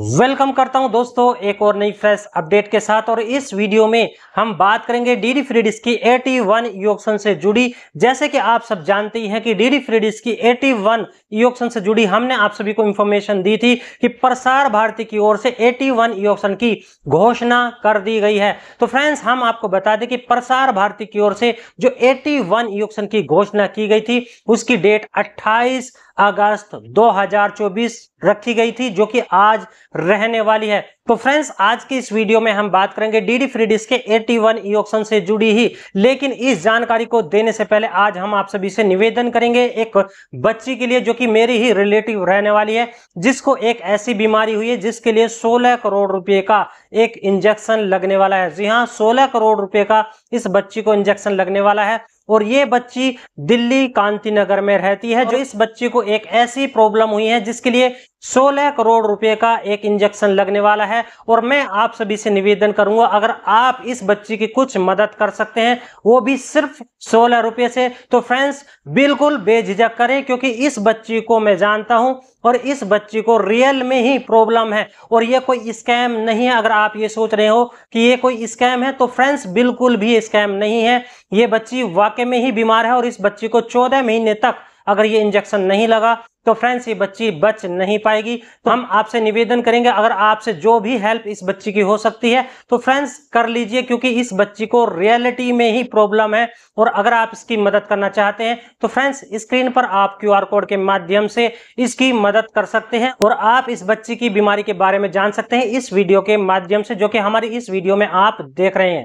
welcome करता हूं दोस्तों एक और नई फ्रेश अपडेट के साथ और इस वीडियो में हम बात करेंगे डीडी फ्रीडिस की 81 वन ईक्शन से जुड़ी जैसे कि आप सब जानते ही हैं कि डीडी फ्रीडिस की 81 वन ईक्शन से जुड़ी हमने आप सभी को इन्फॉर्मेशन दी थी कि प्रसार भारती की ओर से 81 वन ईक्शन की घोषणा कर दी गई है तो फ्रेंड्स हम आपको बता दें कि प्रसार भारती की ओर से जो एटी वन ईक्शन की घोषणा की गई थी उसकी डेट अट्ठाईस अगस्त 2024 रखी गई थी जो कि आज रहने वाली है तो फ्रेंड्स आज की इस वीडियो में हम बात करेंगे डीडी डी डिस्क के 81 वन ऑप्शन से जुड़ी ही लेकिन इस जानकारी को देने से पहले आज हम आप सभी से निवेदन करेंगे एक बच्ची के लिए जो कि मेरी ही रिलेटिव रहने वाली है जिसको एक ऐसी बीमारी हुई है जिसके लिए 16 करोड़ रुपए का एक इंजेक्शन लगने वाला है जी हाँ सोलह करोड़ रुपए का इस बच्ची को इंजेक्शन लगने वाला है और ये बच्ची दिल्ली कांति नगर में रहती है जो इस बच्ची को एक ऐसी प्रॉब्लम हुई है जिसके लिए 16 करोड़ रुपए का एक इंजेक्शन लगने वाला है और मैं आप सभी से निवेदन करूंगा अगर आप इस बच्ची की कुछ मदद कर सकते हैं वो भी सिर्फ सोलह रुपए से तो फ्रेंड्स बिल्कुल बेझिझक करें क्योंकि इस बच्ची को मैं जानता हूं और इस बच्चे को रियल में ही प्रॉब्लम है और ये कोई स्कैम नहीं है अगर आप ये सोच रहे हो कि ये कोई स्कैम है तो फ्रेंड्स बिल्कुल भी स्कैम नहीं है ये बच्ची वाकई में ही बीमार है और इस बच्ची को चौदह महीने तक अगर ये इंजेक्शन नहीं लगा तो फ्रेंड्स ये बच्ची बच नहीं पाएगी तो हम आपसे निवेदन करेंगे अगर आपसे जो भी हेल्प इस बच्ची की हो सकती है तो फ्रेंड्स कर लीजिए क्योंकि इस बच्ची को रियलिटी में ही प्रॉब्लम है और अगर आप इसकी मदद करना चाहते हैं तो फ्रेंड्स स्क्रीन पर आप क्यू कोड के माध्यम से इसकी मदद कर सकते हैं और आप इस बच्ची की बीमारी के बारे में जान सकते हैं इस वीडियो के माध्यम से जो कि हमारी इस वीडियो में आप देख रहे हैं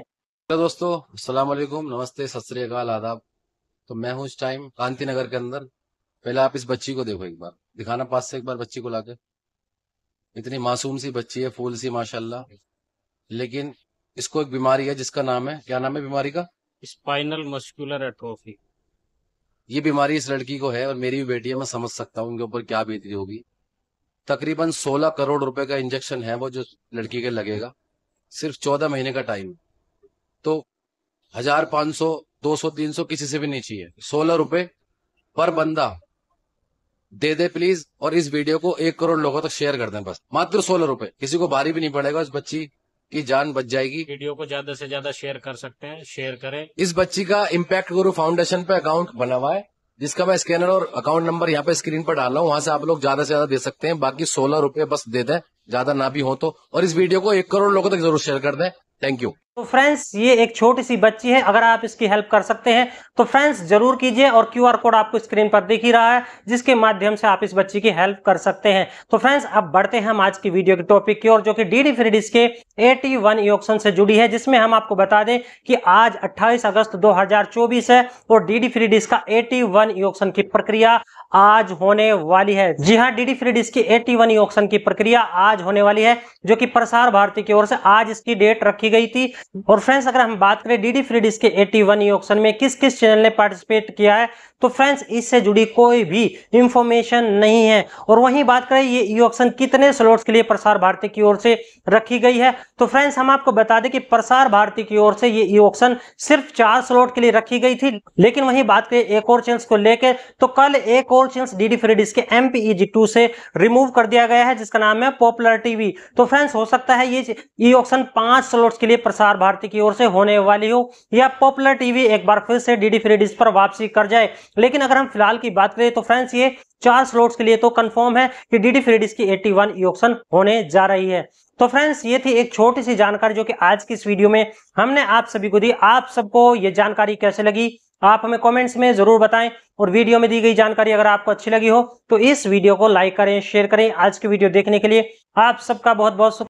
हेलो दोस्तों असलम नमस्ते सत आदाब तो मैं हूँ इस टाइम कांति नगर के अंदर पहले आप इस बच्ची को देखो एक बार दिखाना पास से एक बार बच्ची को लाके इतनी मासूम सी बच्ची है फूल सी माशाल्लाह लेकिन इसको एक बीमारी है जिसका नाम है क्या नाम है बीमारी का स्पाइनल मस्कुलर एट्रोफी ये बीमारी इस लड़की को है और मेरी भी बेटी है मैं समझ सकता हूँ उनके ऊपर क्या बीती होगी तकरीबन 16 करोड़ रुपए का इंजेक्शन है वो जो लड़की के लगेगा सिर्फ 14 महीने का टाइम तो हजार पांच सौ दो सौ तीन सौ किसी से भी नहीं चाहिए सोलह रुपए पर बंदा दे दे प्लीज और इस वीडियो को एक करोड़ लोगों तक शेयर कर दें बस मात्र सोलह रूपए किसी को भारी भी नहीं पड़ेगा इस बच्ची की जान बच जाएगी वीडियो को ज्यादा से ज्यादा शेयर कर सकते हैं शेयर करें इस बच्ची का इम्पैक्ट गुरु फाउंडेशन पे अकाउंट बना हुआ है जिसका मैं स्कैनर और अकाउंट नंबर यहाँ पे स्क्रीन पर डाल रहा हूँ वहां से आप लोग ज्यादा से ज्यादा दे सकते हैं बाकी सोलह रूपए बस दे दें ज्यादा ना भी हो तो और इस वीडियो को एक करोड़ लोगों तक जरूर शेयर कर दें थैंक यू तो फ्रेंड्स ये एक छोटी सी बच्ची है अगर आप इसकी हेल्प कर सकते हैं तो फ्रेंड्स जरूर कीजिए और क्यूआर कोड आपको स्क्रीन पर दिख ही रहा है जिसके माध्यम से आप इस बच्ची की हेल्प कर सकते हैं तो फ्रेंड्स अब बढ़ते हैं हम आज की वीडियो के टॉपिक की ओर जो कि डीडी फ्रीडिस के 81 वन इक्शन से जुड़ी है जिसमें हम आपको बता दें कि आज अट्ठाईस अगस्त दो है और डी फ्रीडिस का एटी वन की प्रक्रिया आज होने वाली है जी हाँ डीडी फ्री डिस्क की एटी वन ऑप्शन की प्रक्रिया आज होने वाली है जो कि प्रसार भारती की ओर से आज इसकी डेट रखी गई थी और फ्रेंड्स अगर हम बात करें डीडी फ्री डिस्क के एटी वन ऑप्शन में किस किस चैनल ने पार्टिसिपेट किया है तो फ्रेंड्स इससे जुड़ी कोई भी इंफॉर्मेशन नहीं है और वहीं बात करें ये ई ऑप्शन कितने स्लॉट्स के लिए प्रसार भारती की ओर से रखी गई है तो फ्रेंड्स हम आपको बता दें कि प्रसार भारती की ओर से ये ई ऑप्शन सिर्फ चार स्लॉट के लिए रखी गई थी लेकिन वहीं बात करें एक और चैनल को लेकर तो कल एक और प्रोपोर्शनल डीडी डिफरेडिस के एम टू e से रिमूव कर दिया गया है जिसका नाम है पॉपुलर टीवी तो फ्रेंड्स हो सकता है ये ई ऑप्शन पांच स्लॉट्स के लिए प्रसार भारती की ओर से होने वाली हो या पॉपुलर टीवी एक बार फिर से डीडी डिफरेडिस पर वापसी कर जाए लेकिन अगर हम फिलहाल की बात करें तो फ्रेंड्स ये चार स्लोट्स के लिए तो कंफर्म है कि डीडी फ्रेडिस की एट्टी वन ऑप्शन होने जा रही है तो फ्रेंड्स ये थी एक छोटी सी जानकारी जो कि आज की इस वीडियो में हमने आप सभी को दी आप सबको ये जानकारी कैसे लगी आप हमें कमेंट्स में जरूर बताएं और वीडियो में दी गई जानकारी अगर आपको अच्छी लगी हो तो इस वीडियो को लाइक करें शेयर करें आज की वीडियो देखने के लिए आप सबका बहुत बहुत